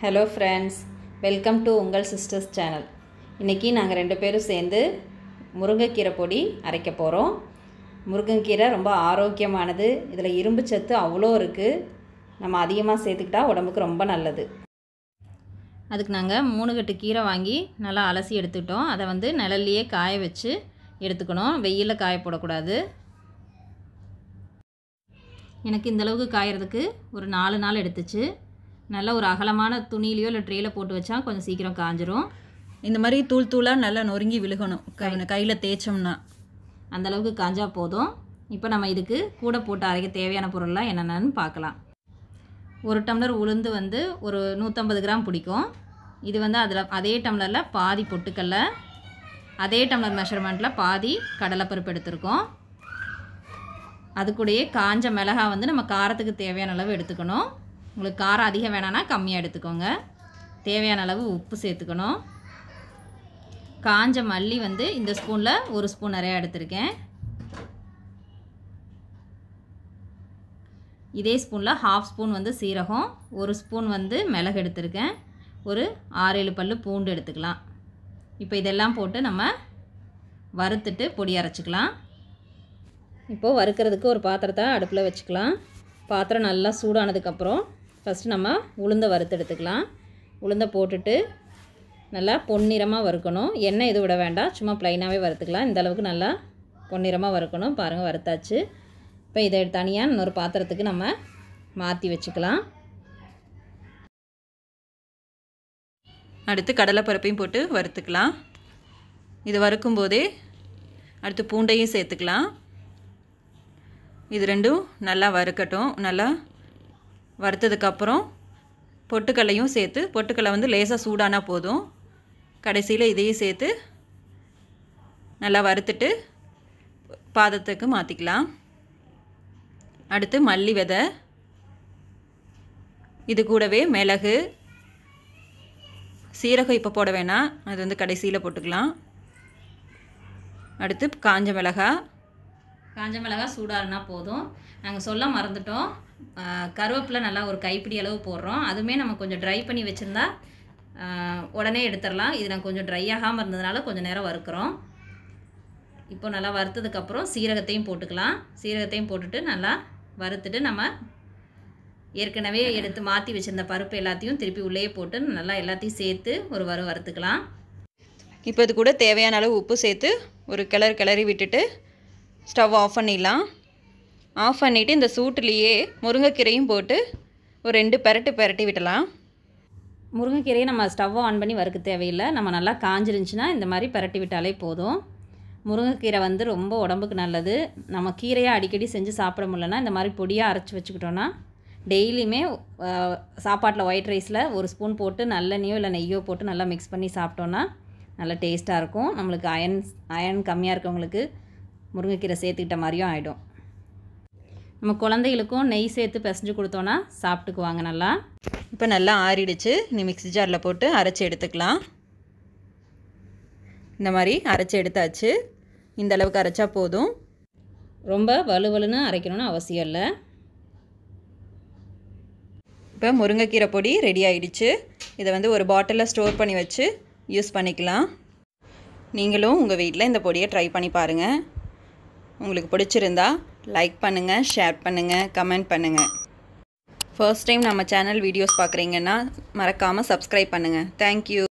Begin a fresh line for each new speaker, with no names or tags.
hello friends welcome to உங்கள் sisters channel இன்றைக்கி நாங்கள் ரெண்டு பேரும் சேர்ந்து முருங்கைக்கீரை பொடி அரைக்க போகிறோம் முருங்கைக்கீரை ரொம்ப ஆரோக்கியமானது இதில் இரும்பு சத்து அவ்வளோ இருக்குது நம்ம அதிகமாக சேர்த்துக்கிட்டா உடம்புக்கு ரொம்ப நல்லது அதுக்கு நாங்கள் மூணு கட்டு கீரை வாங்கி நல்லா அலசி எடுத்துக்கிட்டோம் அதை வந்து நிழல்லையே காய வச்சு எடுத்துக்கணும் வெயிலில் காய போடக்கூடாது எனக்கு இந்தளவுக்கு காயறதுக்கு ஒரு நாலு நாள் எடுத்துச்சு நல்ல ஒரு அகலமான துணியிலையோ இல்லை ட்ரேயில் போட்டு வச்சா கொஞ்சம் சீக்கிரம் காஞ்சிரும் இந்த மாதிரி தூள் தூளாக நல்லா நொறுங்கி விழுகணும் கையில் தேய்ச்சோம்னா அந்தளவுக்கு காஞ்சா போதும் இப்போ நம்ம இதுக்கு கூட போட்டு அரைக்க தேவையான பொருள்லாம் என்னென்னு பார்க்கலாம் ஒரு டம்ளர் உளுந்து வந்து ஒரு நூற்றம்பது கிராம் பிடிக்கும் இது வந்து அதில் அதே டம்ளரில் பாதி பொட்டுக்கல்ல அதே டம்ளர் மெஷர்மெண்ட்டில் பாதி கடலைப்பருப்பு எடுத்திருக்கோம் அது கூடயே காஞ்ச மிளகா வந்து நம்ம காரத்துக்கு தேவையான அளவு எடுத்துக்கணும் உங்களுக்கு காரம் அதிகம் வேணான்னா கம்மியாக எடுத்துக்கோங்க தேவையான அளவு உப்பு சேர்த்துக்கணும் காஞ்ச மல்லி வந்து இந்த ஸ்பூனில் ஒரு ஸ்பூன் நிறையா எடுத்திருக்கேன் இதே ஸ்பூனில் ஹாஃப் ஸ்பூன் வந்து சீரகம் ஒரு ஸ்பூன் வந்து மிளகு எடுத்திருக்கேன் ஒரு ஆறேழு பல் பூண்டு எடுத்துக்கலாம் இப்போ இதெல்லாம் போட்டு நம்ம வறுத்துட்டு பொடி அரைச்சிக்கலாம் இப்போது வறுக்கிறதுக்கு ஒரு பாத்திரத்தை அடுப்பில் வச்சுக்கலாம் பாத்திரம் நல்லா சூடானதுக்கப்புறம் ஃபஸ்ட்டு நம்ம உளுந்தை வறுத்து எடுத்துக்கலாம் உளுந்தை போட்டுட்டு நல்லா பொன்னிறமாக வறுக்கணும் எண்ணெய் எதுவும் விட வேண்டாம் சும்மா ப்ளைனாகவே வறுத்துக்கலாம் இந்த அளவுக்கு நல்லா பொன்னிறமாக வறுக்கணும் பாருங்கள் வறுத்தாச்சு இப்போ இதை தனியாக இன்னொரு பாத்திரத்துக்கு நம்ம மாற்றி வச்சுக்கலாம் அடுத்து கடலைப்பருப்பையும் போட்டு வறுத்துக்கலாம் இது வறுக்கும் போதே அடுத்து பூண்டையும் சேர்த்துக்கலாம் இது ரெண்டும் நல்லா வறுக்கட்டும் நல்லா வறுத்ததுக்கப்புறம் பொட்டுக்கல்லையும் சேர்த்து பொட்டுக்கல்லை வந்து லேசாக சூடானா போதும் கடைசியில் இதையும் சேர்த்து நல்லா வறுத்துட்டு பாதத்துக்கு மாற்றிக்கலாம் அடுத்து மல்லி விதை இது கூடவே மிளகு சீரகம் இப்போ போட வேணாம் அது வந்து கடைசியில் போட்டுக்கலாம் அடுத்து காஞ்ச மிளகாய் காஞ்ச மிளகா சூடாறுனா போதும் நாங்கள் சொல்ல மறந்துட்டோம் கருவேப்பிலை நல்லா ஒரு கைப்பிடி அளவு போடுறோம் அதுவுமே நம்ம கொஞ்சம் ட்ரை பண்ணி வச்சுருந்தா உடனே எடுத்துடலாம் இது நான் கொஞ்சம் ட்ரை ஆகாமல் இருந்ததுனால கொஞ்சம் நேரம் வறுக்கிறோம் இப்போ நல்லா வறுத்ததுக்கப்புறம் சீரகத்தையும் போட்டுக்கலாம் சீரகத்தையும் போட்டுட்டு நல்லா வறுத்துட்டு நம்ம ஏற்கனவே எடுத்து மாற்றி வச்சுருந்த பருப்பு எல்லாத்தையும் திருப்பி உள்ளே போட்டு நல்லா எல்லாத்தையும் சேர்த்து ஒரு வறு வறுத்துக்கலாம் இப்போ இது கூட தேவையான அளவு உப்பு சேர்த்து ஒரு கிளறு கிளறி விட்டுட்டு ஸ்டவ் ஆஃப் பண்ணிடலாம் ஆஃப் பண்ணிவிட்டு இந்த சூட்டுலேயே முருங்கைக்கீரையும் போட்டு ஒரு ரெண்டு பெரட்டு பெரட்டி விடலாம் முருங்கைக்கீரையை நம்ம ஸ்டவ் ஆன் பண்ணி வறுக்க தேவையில்லை நம்ம நல்லா காஞ்சிருந்துச்சுன்னா இந்த மாதிரி பெரட்டி விட்டாலே போதும் முருங்கைக்கீரை வந்து ரொம்ப உடம்புக்கு நல்லது நம்ம கீரையாக அடிக்கடி செஞ்சு சாப்பிட முடியலன்னா இந்த மாதிரி பொடியாக அரைச்சி வச்சுக்கிட்டோன்னா டெய்லியுமே சாப்பாட்டில் ஒயிட் ரைஸில் ஒரு ஸ்பூன் போட்டு நல்லெண்ணையோ இல்லை நெய்யோ போட்டு நல்லா மிக்ஸ் பண்ணி சாப்பிட்டோன்னா நல்லா டேஸ்ட்டாக இருக்கும் நம்மளுக்கு அயன் அயன் கம்மியாக இருக்கவங்களுக்கு முருங்கைக்கீரை சேர்த்துக்கிட்ட மாதிரியும் ஆகிடும் நம்ம குழந்தைகளுக்கும் நெய் சேர்த்து பிசைஞ்சு கொடுத்தோன்னா சாப்பிட்டுக்குவாங்க நல்லா இப்போ நல்லா ஆறிடுச்சு நீ மிக்ஸி ஜாரில் போட்டு அரைச்சி எடுத்துக்கலாம் இந்த மாதிரி அரைச்சி எடுத்தாச்சு இந்த அளவுக்கு அரைச்சா போதும் ரொம்ப வலுவலுன்னு அரைக்கணும்னு அவசியம் இல்லை இப்போ முருங்கைக்கீரை பொடி ரெடி ஆகிடுச்சு இதை வந்து ஒரு பாட்டிலில் ஸ்டோர் பண்ணி வச்சு யூஸ் பண்ணிக்கலாம் நீங்களும் உங்கள் வீட்டில் இந்த பொடியை ட்ரை பண்ணி பாருங்கள் உங்களுக்கு பிடிச்சிருந்தா லைக் பண்ணுங்கள் ஷேர் பண்ணுங்கள் கமெண்ட் பண்ணுங்கள் ஃபர்ஸ்ட் டைம் நம்ம சேனல் வீடியோஸ் பார்க்குறீங்கன்னா மறக்காமல் சப்ஸ்கிரைப் பண்ணுங்கள் தேங்க்யூ